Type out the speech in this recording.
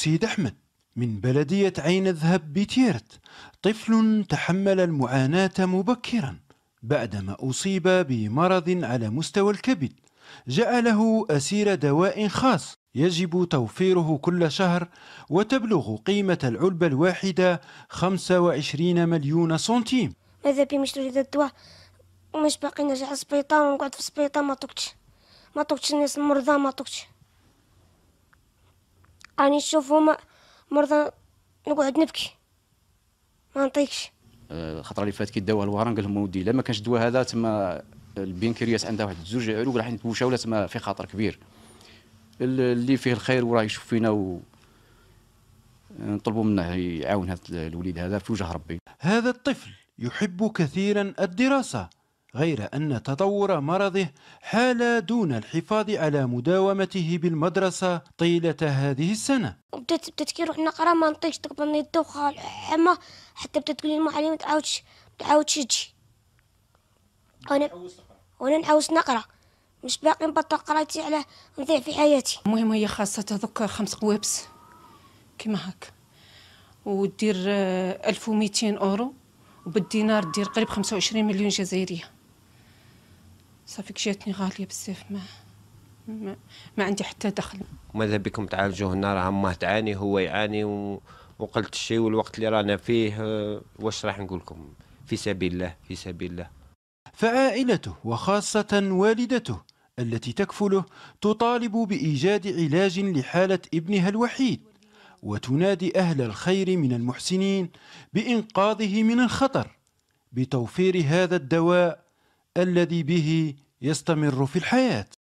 سيد أحمد من بلدية عين الذهب بتيرت طفل تحمل المعاناة مبكرا بعدما أصيب بمرض على مستوى الكبد جعله أسير دواء خاص يجب توفيره كل شهر وتبلغ قيمة العلبة الواحدة 25 مليون سنتيم ماذا بي مش تريد الدواء ومش باقي نرجع السبيطار ونقعد في السبيطار ما طقتش ما طقتش الناس المرضى ما طقتش راني نشوفهم مرضى نقعد نبكي ما نطيقش الخطره اللي فاتت كي داوها الوران قال لهم ودي لا ما كانش الدواء هذا تما البنكرياس عندها واحد زوج عروق راح نتوشى ولا تما في خطر كبير اللي فيه الخير وراه يشوف فينا و نطلبوا منه يعاون هذا الوليد هذا في وجه ربي هذا الطفل يحب كثيرا الدراسه غير أن تطور مرضه حال دون الحفاظ على مداومته بالمدرسة طيلة هذه السنة بدأت بدأت كي نقرا ما نطيقش تقبضني الدوخة الحمى حتى بدأت تقول لي المعلمة تعاودش تعاودش تجي وأنا وأنا نعاوز نقرا مش باقي نبطل قرايتي على نضيع في حياتي المهم هي خاصة هذوك خمس قوابس كيما هاك ودير 1200 آه، اورو وبالدينار دير قريب 25 مليون جزائريه صافيك جاتني غاليه بزاف ما ما, ما عندي حتى دخل ماذا بكم تعالجوا هنا راه امه تعاني هو يعاني و... وقلت الشيء والوقت اللي رانا فيه آه، واش راح نقول لكم في سبيل الله في سبيل الله فعائلته وخاصة والدته التي تكفله تطالب بإيجاد علاج لحالة ابنها الوحيد وتنادي أهل الخير من المحسنين بإنقاذه من الخطر بتوفير هذا الدواء الذي به يستمر في الحياه